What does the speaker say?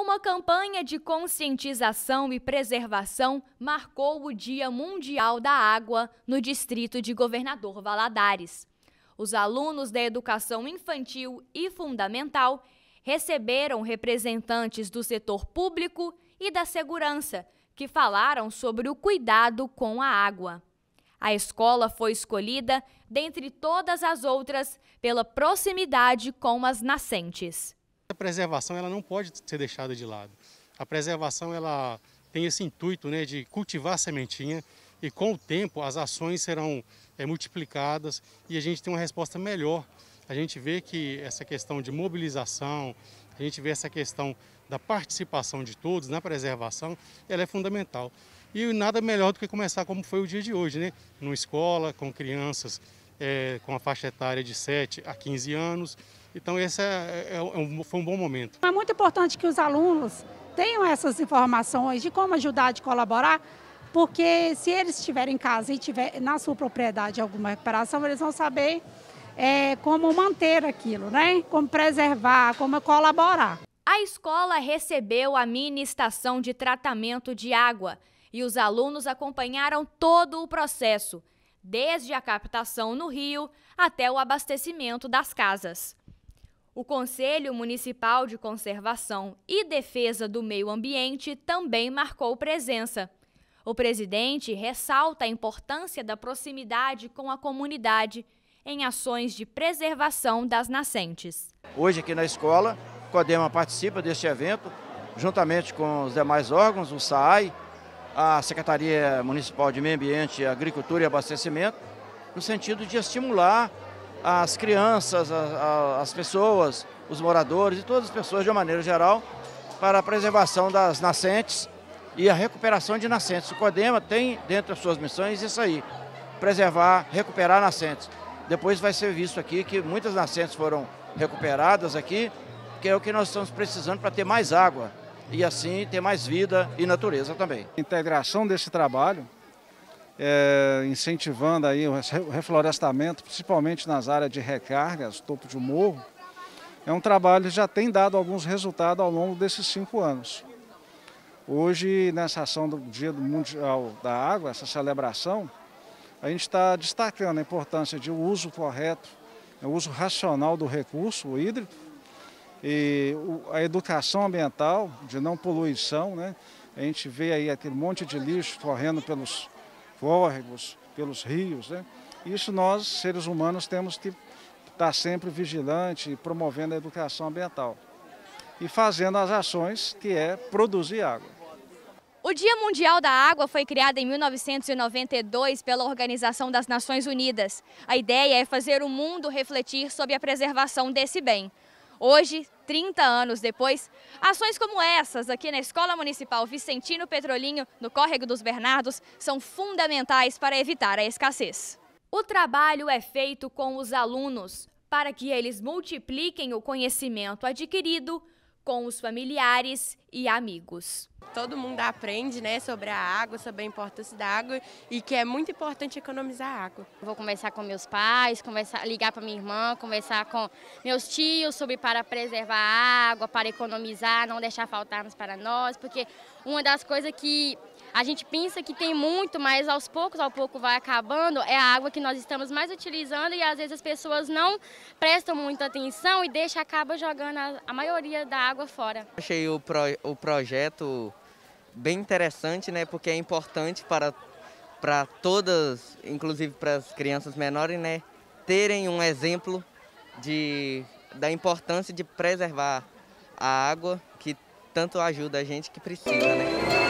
Uma campanha de conscientização e preservação marcou o Dia Mundial da Água no distrito de Governador Valadares. Os alunos da educação infantil e fundamental receberam representantes do setor público e da segurança, que falaram sobre o cuidado com a água. A escola foi escolhida, dentre todas as outras, pela proximidade com as nascentes. A preservação ela não pode ser deixada de lado. A preservação ela tem esse intuito né, de cultivar a sementinha e com o tempo as ações serão é, multiplicadas e a gente tem uma resposta melhor. A gente vê que essa questão de mobilização, a gente vê essa questão da participação de todos na preservação, ela é fundamental. E nada melhor do que começar como foi o dia de hoje, né? Numa escola, com crianças é, com a faixa etária de 7 a 15 anos, então esse é, é, é um, foi um bom momento. É muito importante que os alunos tenham essas informações de como ajudar, de colaborar, porque se eles estiverem em casa e tiver na sua propriedade alguma recuperação, eles vão saber é, como manter aquilo, né? como preservar, como colaborar. A escola recebeu a mini estação de tratamento de água e os alunos acompanharam todo o processo, desde a captação no rio até o abastecimento das casas. O Conselho Municipal de Conservação e Defesa do Meio Ambiente também marcou presença. O presidente ressalta a importância da proximidade com a comunidade em ações de preservação das nascentes. Hoje aqui na escola, o CODEMA participa deste evento, juntamente com os demais órgãos, o SAAI, a Secretaria Municipal de Meio Ambiente, Agricultura e Abastecimento, no sentido de estimular as crianças, a, a, as pessoas, os moradores e todas as pessoas de uma maneira geral para a preservação das nascentes e a recuperação de nascentes. O CODEMA tem dentro das suas missões isso aí, preservar, recuperar nascentes. Depois vai ser visto aqui que muitas nascentes foram recuperadas aqui, que é o que nós estamos precisando para ter mais água e assim ter mais vida e natureza também. Integração desse trabalho é, incentivando aí o reflorestamento, principalmente nas áreas de recargas, topo de morro, é um trabalho que já tem dado alguns resultados ao longo desses cinco anos. Hoje, nessa ação do Dia Mundial da Água, essa celebração, a gente está destacando a importância de o uso correto, né, o uso racional do recurso o hídrico e a educação ambiental, de não poluição. Né? A gente vê aí aquele monte de lixo correndo pelos córregos, pelos rios. Né? Isso nós, seres humanos, temos que estar sempre vigilante e promovendo a educação ambiental. E fazendo as ações que é produzir água. O Dia Mundial da Água foi criado em 1992 pela Organização das Nações Unidas. A ideia é fazer o mundo refletir sobre a preservação desse bem. Hoje, 30 anos depois, ações como essas aqui na Escola Municipal Vicentino Petrolinho, no Córrego dos Bernardos, são fundamentais para evitar a escassez. O trabalho é feito com os alunos para que eles multipliquem o conhecimento adquirido com os familiares e amigos. Todo mundo aprende, né, sobre a água, sobre a importância da água e que é muito importante economizar água. Vou conversar com meus pais, conversar, ligar para minha irmã, conversar com meus tios sobre para preservar a água, para economizar, não deixar faltar para nós, porque uma das coisas que a gente pensa que tem muito, mas aos poucos, ao pouco vai acabando, é a água que nós estamos mais utilizando e às vezes as pessoas não prestam muita atenção e deixa acaba jogando a, a maioria da água fora. Achei o, pro, o projeto bem interessante, né? Porque é importante para, para todas, inclusive para as crianças menores, né? Terem um exemplo de, da importância de preservar a água que tanto ajuda a gente que precisa, né?